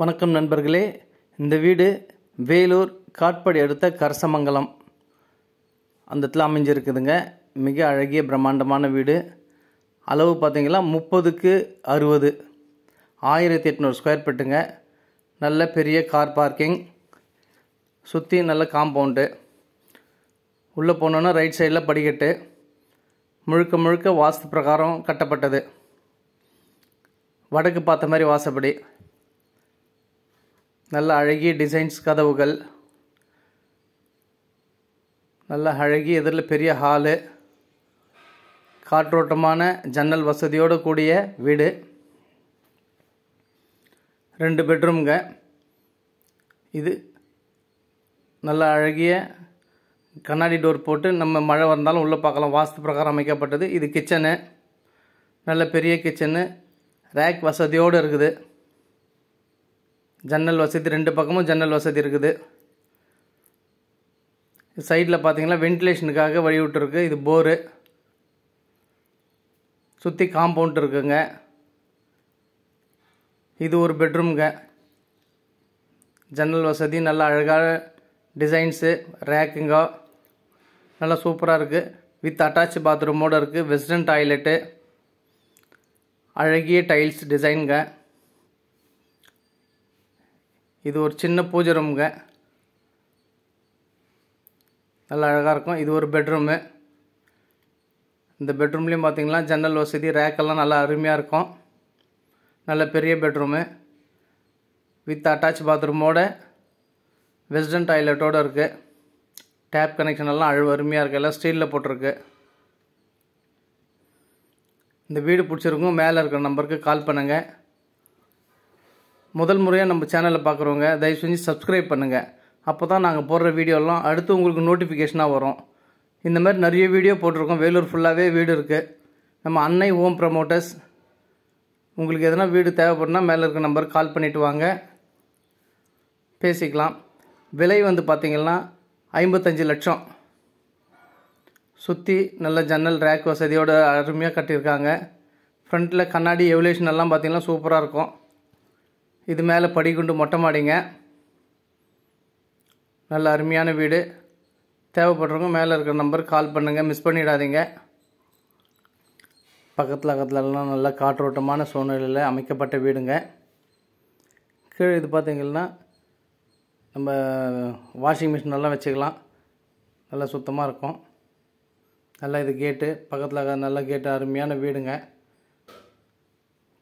வணக்கம் நண்பர்களே இந்த வீடு வேலூர் காட்படி அடுத்த கரசமங்கலம் அந்த இடத்துல அமைஞ்சிருக்குதுங்க மிக அழகிய பிரம்மாண்டமான வீடு அளவு பார்த்தீங்கன்னா முப்பதுக்கு அறுபது ஆயிரத்தி எட்நூறு ஸ்கொயர் ஃபீட்டுங்க நல்ல பெரிய கார் பார்க்கிங் சுற்றி நல்ல காம்பவுண்டு உள்ளே போனோன்னா ரைட் சைடில் படிக்கட்டு முழுக்க முழுக்க வாஸ்து பிரகாரம் கட்டப்பட்டது வடக்கு பார்த்த மாதிரி வாசப்படி நல்ல அழகிய டிசைன்ஸ் கதவுகள் நல்ல அழகிய எதிரில் பெரிய ஹாலு காற்றோட்டமான ஜன்னல் வசதியோடு கூடிய வீடு ரெண்டு பெட்ரூம்ங்க இது நல்ல அழகிய கண்ணாடி டோர் போட்டு நம்ம மழை வந்தாலும் உள்ளே பார்க்கலாம் வாஸ்து பிரகாரம் அமைக்கப்பட்டது இது கிச்சனு நல்ல பெரிய கிச்சனு ரேக் வசதியோடு இருக்குது ஜன்னல் வசதி ரெண்டு பக்கமும் ஜன்னல் வசதி இருக்குது சைடில் பார்த்தீங்கன்னா வென்டிலேஷனுக்காக வழிவிட்டுருக்கு இது போரு சுற்றி காம்பவுண்ட் இருக்குங்க இது ஒரு பெட்ரூம்ங்க ஜன்னல் வசதி நல்லா அழகாக டிசைன்ஸு ரேக்குங்க நல்லா சூப்பராக இருக்குது வித் அட்டாச் பாத்ரூமோடு இருக்குது வெஸ்டர்ன் டாய்லெட்டு அழகிய டைல்ஸ் டிசைனுங்க இது ஒரு சின்ன பூஜை ரூமுங்க நல்லா அழகாக இருக்கும் இது ஒரு பெட்ரூமு இந்த பெட்ரூம்லேயும் பார்த்திங்கன்னா ஜன்னல் வசதி ரேக்கெல்லாம் நல்லா அருமையாக இருக்கும் நல்ல பெரிய பெட்ரூமு வித் அட்டாச் பாத்ரூமோட வெஸ்டர்ன் டாய்லெட்டோடு இருக்குது டேப் கனெக்ஷன் எல்லாம் அழு அருமையாக இருக்குது எல்லாம் ஸ்டீலில் போட்டிருக்கு இந்த வீடு பிடிச்சிருக்கும் மேலே இருக்கிற நம்பருக்கு கால் பண்ணுங்கள் முதல் முறையாக நம்ம சேனலில் பார்க்குறவங்க தயவு செஞ்சு சப்ஸ்கிரைப் பண்ணுங்கள் அப்போ தான் நாங்கள் போடுற வீடியோலாம் அடுத்து உங்களுக்கு நோட்டிஃபிகேஷனாக வரும் இந்த மாதிரி நிறைய வீடியோ போட்டிருக்கோம் வேலூர் ஃபுல்லாகவே வீடு இருக்குது நம்ம அன்னை ஓம் ப்ரமோட்டர்ஸ் உங்களுக்கு எதனா வீடு தேவைப்படுனா மேலே இருக்க நம்பருக்கு கால் பண்ணிவிட்டு வாங்க பேசிக்கலாம் விலை வந்து பார்த்திங்கன்னா ஐம்பத்தஞ்சு லட்சம் சுற்றி நல்ல ஜன்னல் ரேக் வசதியோடு அருமையாக கட்டியிருக்காங்க ஃப்ரண்ட்டில் கண்ணாடி எவலேஷன் எல்லாம் பார்த்திங்கன்னா சூப்பராக இருக்கும் இது மேலே படிக்குண்டு மொட்டை மாடிங்க நல்ல அருமையான வீடு தேவைப்படுறவங்க மேலே இருக்கிற நம்பருக்கு கால் பண்ணுங்கள் மிஸ் பண்ணிடாதீங்க பக்கத்தில் அக்கத்துலலாம் நல்லா காற்றோட்டமான சூழ்நிலையில் அமைக்கப்பட்ட வீடுங்க கீழே இது பார்த்திங்கன்னா நம்ம வாஷிங் மிஷின் எல்லாம் வச்சுக்கலாம் நல்லா சுத்தமாக இருக்கும் நல்லா இது கேட்டு பக்கத்தில் நல்ல கேட்டு அருமையான வீடுங்க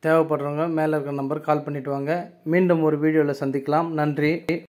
தேவைப்படுறவங்க மேலே இருக்கிற நம்பர் கால் பண்ணிவிட்டு வாங்க மீண்டும் ஒரு வீடியோவில் சந்திக்கலாம் நன்றி